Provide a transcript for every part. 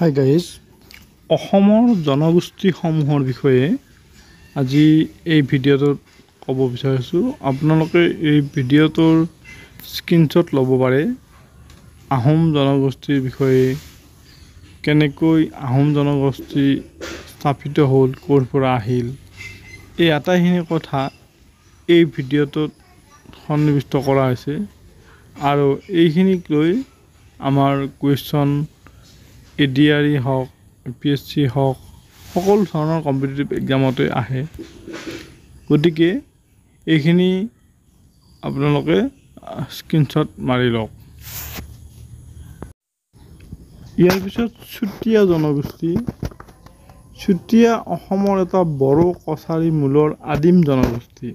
hi guys অসমৰ জনগোষ্ঠীসমূহৰ বিষয়ে আজি এই ভিডিঅ'টোত ক'ব বিচাৰিছোঁ আপোনালোকে এই ভিডিঅ'টোৰ স্ক্ৰীণশ্বট ল'ব পাৰে আহোম জনগোষ্ঠীৰ বিষয়ে কেনেকৈ আহোম জনগোষ্ঠী স্থাপিত হ'ল ক'ৰ পৰা আহিল এই আটাইখিনি কথা এই ভিডিঅ'টোত সন্নিৱিষ্ট কৰা হৈছে আৰু এইখিনিক লৈ আমাৰ question A D R E হওক ইউ পি এছ চি হওক সকলো ধৰণৰ কম্পিটিটিভ এক্সামতে আহে গতিকে এইখিনি আপোনালোকে স্ক্ৰীণশ্বট মাৰি লওক ইয়াৰ পিছত চুতীয়া জনগোষ্ঠী চুতীয়া অসমৰ এটা বড়ো কছাৰী মূলৰ আদিম জনগোষ্ঠী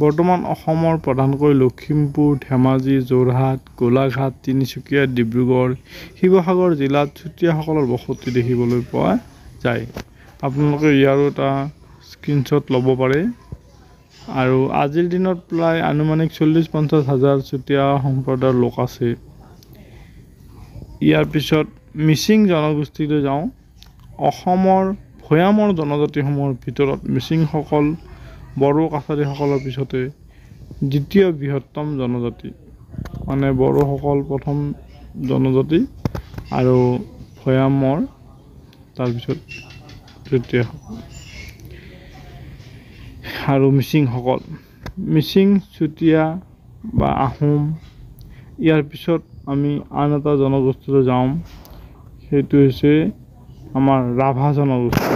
বৰ্তমান অসমৰ প্ৰধানকৈ লখিমপুৰ ধেমাজি যোৰহাট গোলাঘাট তিনিচুকীয়া ডিব্ৰুগড় শিৱসাগৰ জিলাত চুতীয়াসকলৰ বসতি দেখিবলৈ পোৱা যায় আপোনালোকে ইয়াৰো এটা স্ক্ৰীণশ্বট ল'ব পাৰে আৰু আজিৰ দিনত প্ৰায় আনুমানিক চল্লিছ পঞ্চাছ হাজাৰ চুতীয়া সম্প্ৰদায়ৰ লোক আছে ইয়াৰ পিছত মিচিং জনগোষ্ঠীলৈ যাওঁ অসমৰ ভৈয়ামৰ জনজাতিসমূহৰ ভিতৰত মিচিংসকল বড়ো কাছাৰীসকলৰ পিছতে দ্বিতীয় বৃহত্তম জনজাতি মানে বড়োসকল প্ৰথম জনজাতি আৰু ভৈয়ামৰ তাৰপিছত তৃতীয়সকল আৰু মিচিংসকল মিচিং চুতীয়া বা আহোম ইয়াৰ পিছত আমি আন এটা জনগোষ্ঠীলৈ যাওঁ সেইটো হৈছে আমাৰ ৰাভা জনগোষ্ঠী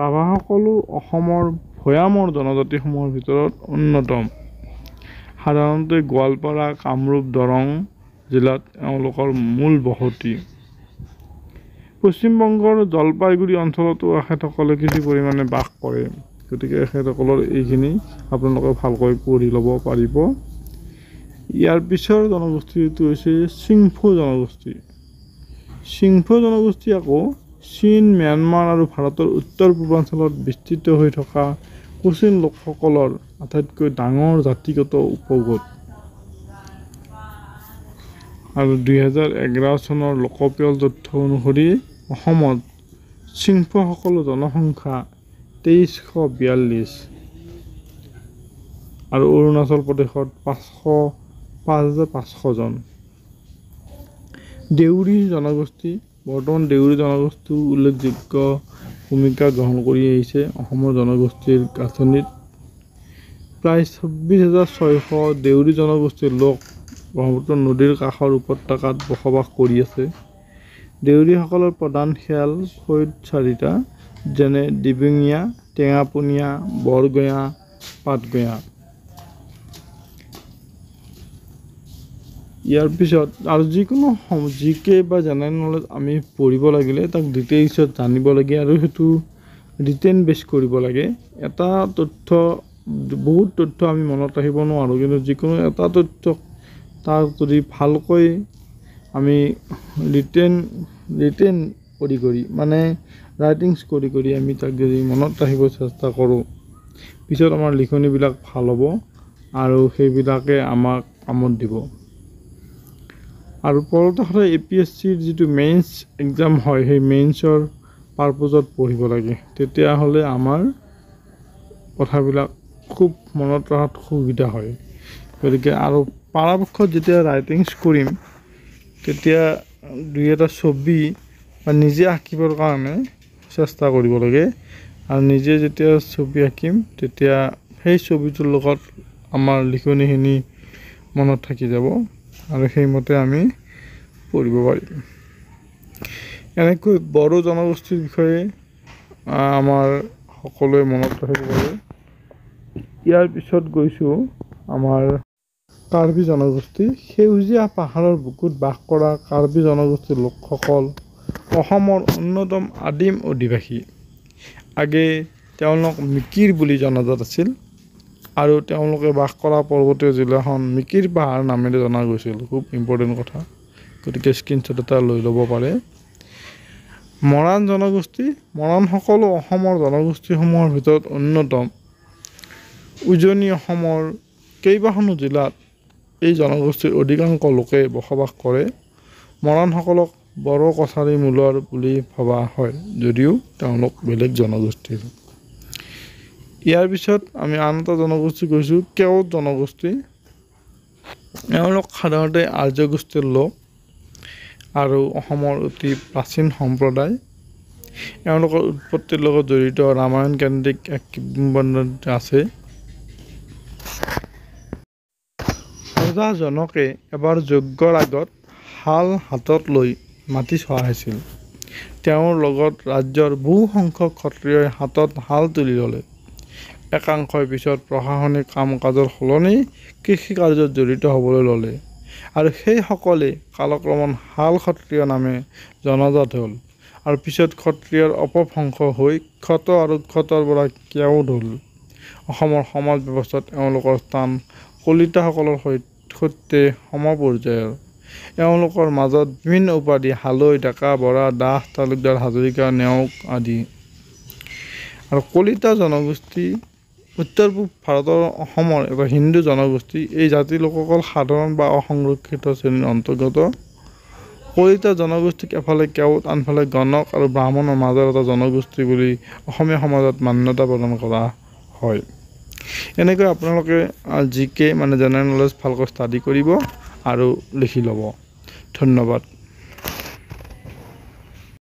ৰাভাসকলো অসমৰ ভৈয়ামৰ জনজাতিসমূহৰ ভিতৰত অন্যতম সাধাৰণতে গোৱালপাৰা কামৰূপ দৰং জিলাত এওঁলোকৰ মূল বসতি পশ্চিমবংগৰ জলপাইগুৰি অঞ্চলতো এখেতসকলে কিছু পৰিমাণে বাস কৰে গতিকে এখেতসকলৰ এইখিনি আপোনালোকে ভালকৈ পঢ়ি ল'ব পাৰিব ইয়াৰ পিছৰ জনগোষ্ঠীটো হৈছে চিংফু জনগোষ্ঠী চিংফু জনগোষ্ঠী আকৌ চীন ম্যানমাৰ আৰু ভাৰতৰ উত্তৰ পূৰ্বাঞ্চলত বিস্তৃত হৈ থকা কোচিন লোকসকলৰ আটাইতকৈ ডাঙৰ জাতিগত উপগোট আৰু দুহেজাৰ এঘাৰ চনৰ লোকপিয়ল তথ্য অনুসৰি অসমত চিংফসকলৰ জনসংখ্যা তেইছশ বিয়াল্লিছ আৰু অৰুণাচল প্ৰদেশত পাঁচশ পাঁচ হাজাৰ পাঁচশজন দেউৰী জনগোষ্ঠী বৰ্তমান দেউৰী জনগোষ্ঠী উল্লেখযোগ্য ভূমিকা গ্ৰহণ কৰি আহিছে অসমৰ জনগোষ্ঠীৰ গাঁথনিত প্ৰায় চৌব্বিছ হাজাৰ ছয়শ দেউৰী জনগোষ্ঠীৰ লোক ব্ৰহ্মপুত্ৰ নদীৰ কাষৰ উপত্যকাত বসবাস কৰি আছে দেউৰীসকলৰ প্ৰধান খেল হৈদ চাৰিটা যেনে ডিবিঙীয়া টেঙাপুনীয়া বৰগঞা পাতগঞা ইয়াৰ পিছত আৰু যিকোনো জিকে বা জেনেৰেল নলেজ আমি পঢ়িব লাগিলে তাক ডিটেইলছত জানিব লাগে আৰু সেইটো ৰিটেন বেছ কৰিব লাগে এটা তথ্য বহুত তথ্য আমি মনত ৰাখিব নোৱাৰোঁ কিন্তু যিকোনো এটা তথ্যক তাৰ যদি ভালকৈ আমি ৰিটেন ৰিটেন কৰি কৰি মানে ৰাইটিংছ কৰি কৰি আমি তাক যদি মনত ৰাখিব চেষ্টা কৰোঁ পিছত আমাৰ লিখনিবিলাক ভাল হ'ব আৰু সেইবিলাকে আমাক কামত দিব আৰু পৰৱৰ্তীতে এ পি এছ চিৰ যিটো মেইনছ এক্সাম হয় সেই মেইনছৰ পাৰ্পজত পঢ়িব লাগে তেতিয়াহ'লে আমাৰ কথাবিলাক খুব মনত ৰখাত সুবিধা হয় গতিকে আৰু পৰাপক্ষত যেতিয়া ৰাইটিংছ কৰিম তেতিয়া দুই এটা ছবি বা নিজে আঁকিবৰ কাৰণে চেষ্টা কৰিব লাগে আৰু নিজে যেতিয়া ছবি আঁকিম তেতিয়া সেই ছবিটোৰ লগত আমাৰ লিখনিখিনি মনত থাকি যাব আৰু সেইমতে আমি পঢ়িব পাৰিম এনেকৈ বড়ো জনগোষ্ঠীৰ বিষয়ে আমাৰ সকলোৱে মনত ৰাখিব পাৰে ইয়াৰ পিছত গৈছোঁ আমাৰ কাৰ্বি জনগোষ্ঠী সেউজীয়া পাহাৰৰ বুকুত বাস কৰা কাৰ্বি জনগোষ্ঠীৰ লোকসকল অসমৰ অন্যতম আদিম অধিবাসী আগেয়ে তেওঁলোক মিকিৰ বুলি জনাজাত আছিল আৰু তেওঁলোকে বাস কৰা পৰ্বতীয় জিলাখন মিকিৰ পাহাৰ নামেৰে জনা গৈছিল খুব ইম্পৰ্টেণ্ট কথা গতিকে স্ক্ৰীণশ্বট এটা লৈ ল'ব পাৰে মৰাণ জনগোষ্ঠী মৰাণসকলো অসমৰ জনগোষ্ঠীসমূহৰ ভিতৰত অন্যতম উজনি অসমৰ কেইবাখনো জিলাত এই জনগোষ্ঠীৰ অধিকাংশ লোকে বসবাস কৰে মৰাণসকলক বড়ো কছাৰী মূলৰ বুলি ভবা হয় যদিও তেওঁলোক বেলেগ জনগোষ্ঠীৰ ইয়াৰ পিছত আমি আন এটা জনগোষ্ঠী কৈছোঁ কেও জনগোষ্ঠী এওঁলোক সাধাৰণতে আৰ্য গোষ্ঠীৰ লোক আৰু অসমৰ অতি প্ৰাচীন সম্প্ৰদায় এওঁলোকৰ উৎপত্তিৰ লগত জড়িত ৰামায়ণ কেন্দ্ৰিক এক কিম্বন্দ আছে জনকে এবাৰ যজ্ঞৰ আগত শাল হাতত লৈ মাতি চোৱা হৈছিল তেওঁৰ লগত ৰাজ্যৰ বহুসংখ্যক ক্ষত্ৰিয়ই হাতত শাল তুলি ল'লে একাংশই পিছত প্ৰশাসনিক কাম কাজৰ সলনি কৃষি কাৰ্যত জড়িত হ'বলৈ ল'লে আৰু সেইসকলে কালক্ৰমণ শাল ক্ষত্ৰিয় নামে জনাজাত হ'ল আৰু পিছত ক্ষত্ৰিয়ৰ অপভ্ৰংশ হৈ ক্ষত আৰু ক্ষতৰ পৰা কেওড ধল অসমৰ সমাজ ব্যৱস্থাত এওঁলোকৰ স্থান কলিতাসকলৰ সৈতে সমপৰ্যায়ৰ এওঁলোকৰ মাজত বিভিন্ন উপাধি হালৈ ডেকা বৰা দাস তালুকদাৰ হাজৰিকা নেওগ আদি আৰু কলিতা জনগোষ্ঠী উত্তৰ পূব ভাৰতৰ অসমৰ এবাৰ হিন্দু জনগোষ্ঠী এই জাতিৰ লোকসকল সাধাৰণ বা অসংৰক্ষিত শ্ৰেণীৰ অন্তৰ্গত কলিত জনগোষ্ঠীক এফালে কেওট আনফালে গণক আৰু ব্ৰাহ্মণৰ মাজৰ এটা জনগোষ্ঠী বুলি অসমীয়া সমাজত মান্যতা প্ৰদান কৰা হয় এনেকৈ আপোনালোকে জি কে মানে জেনেৰেল নলেজ ভালকৈ ষ্টাডি কৰিব আৰু লিখি ল'ব ধন্যবাদ